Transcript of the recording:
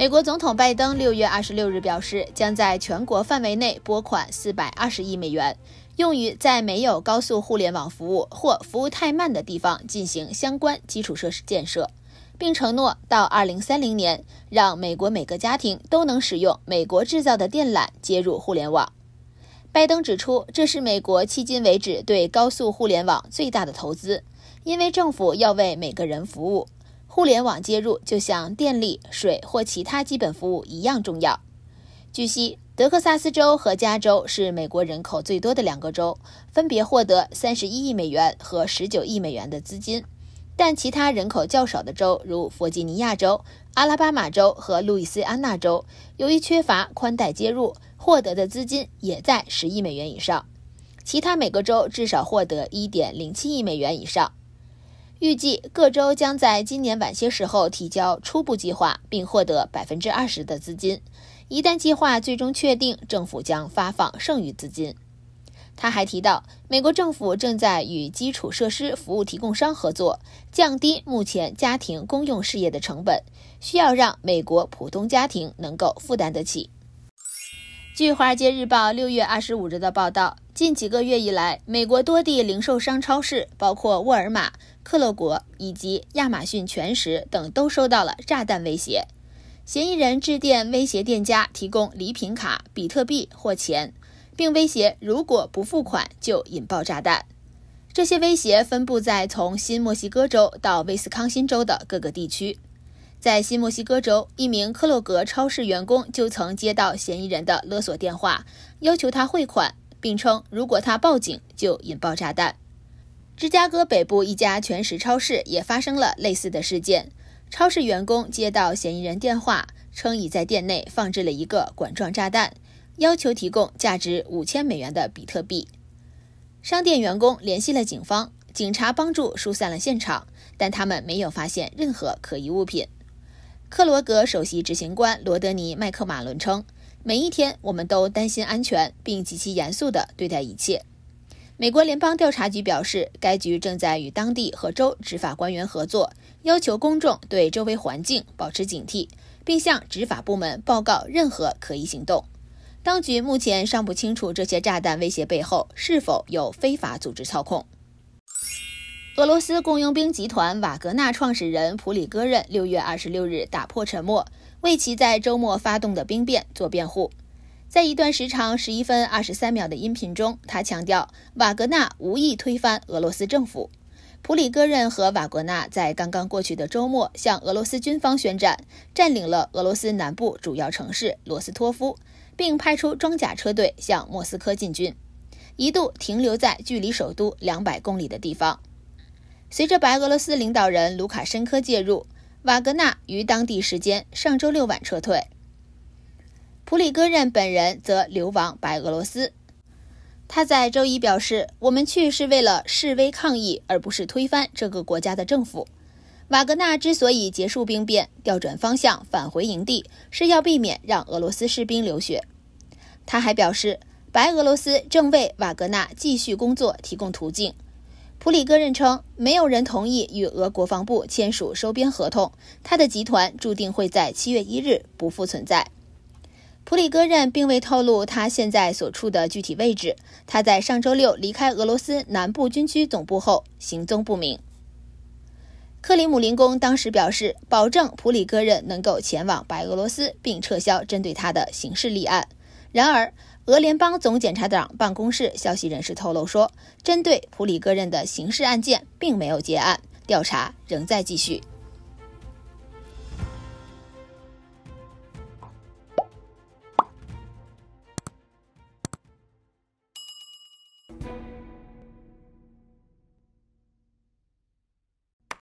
美国总统拜登六月二十六日表示，将在全国范围内拨款四百二十亿美元，用于在没有高速互联网服务或服务太慢的地方进行相关基础设施建设，并承诺到二零三零年让美国每个家庭都能使用美国制造的电缆接入互联网。拜登指出，这是美国迄今为止对高速互联网最大的投资，因为政府要为每个人服务。互联网接入就像电力、水或其他基本服务一样重要。据悉，德克萨斯州和加州是美国人口最多的两个州，分别获得三十一亿美元和十九亿美元的资金。但其他人口较少的州，如弗吉尼亚州、阿拉巴马州和路易斯安那州，由于缺乏宽带接入，获得的资金也在十亿美元以上。其他每个州至少获得一点零七亿美元以上。预计各州将在今年晚些时候提交初步计划，并获得百分之二十的资金。一旦计划最终确定，政府将发放剩余资金。他还提到，美国政府正在与基础设施服务提供商合作，降低目前家庭公用事业的成本，需要让美国普通家庭能够负担得起。据《华尔街日报》六月二十五日的报道。近几个月以来，美国多地零售商、超市，包括沃尔玛、克洛国以及亚马逊全食等，都收到了炸弹威胁。嫌疑人致电威胁店家，提供礼品卡、比特币或钱，并威胁如果不付款就引爆炸弹。这些威胁分布在从新墨西哥州到威斯康辛州的各个地区。在新墨西哥州，一名克洛格超市员工就曾接到嫌疑人的勒索电话，要求他汇款。并称，如果他报警，就引爆炸弹。芝加哥北部一家全食超市也发生了类似的事件。超市员工接到嫌疑人电话，称已在店内放置了一个管状炸弹，要求提供价值五千美元的比特币。商店员工联系了警方，警察帮助疏散了现场，但他们没有发现任何可疑物品。克罗格首席执行官罗德尼·麦克马伦称。每一天，我们都担心安全，并极其严肃地对待一切。美国联邦调查局表示，该局正在与当地和州执法官员合作，要求公众对周围环境保持警惕，并向执法部门报告任何可疑行动。当局目前尚不清楚这些炸弹威胁背后是否有非法组织操控。俄罗斯雇佣兵集团瓦格纳创始人普里戈任六月二十六日打破沉默，为其在周末发动的兵变做辩护。在一段时长十一分二十三秒的音频中，他强调瓦格纳无意推翻俄罗斯政府。普里戈任和瓦格纳在刚刚过去的周末向俄罗斯军方宣战，占领了俄罗斯南部主要城市罗斯托夫，并派出装甲车队向莫斯科进军，一度停留在距离首都两百公里的地方。随着白俄罗斯领导人卢卡申科介入，瓦格纳于当地时间上周六晚撤退。普里戈任本人则流亡白俄罗斯。他在周一表示：“我们去是为了示威抗议，而不是推翻这个国家的政府。”瓦格纳之所以结束兵变、调转方向返回营地，是要避免让俄罗斯士兵流血。他还表示，白俄罗斯正为瓦格纳继续工作提供途径。普里戈任称，没有人同意与俄国防部签署收编合同，他的集团注定会在七月一日不复存在。普里戈任并未透露他现在所处的具体位置。他在上周六离开俄罗斯南部军区总部后，行踪不明。克里姆林宫当时表示，保证普里戈任能够前往白俄罗斯，并撤销针对他的刑事立案。然而，俄联邦总检察长办公室消息人士透露说，针对普里戈任的刑事案件并没有结案，调查仍在继续。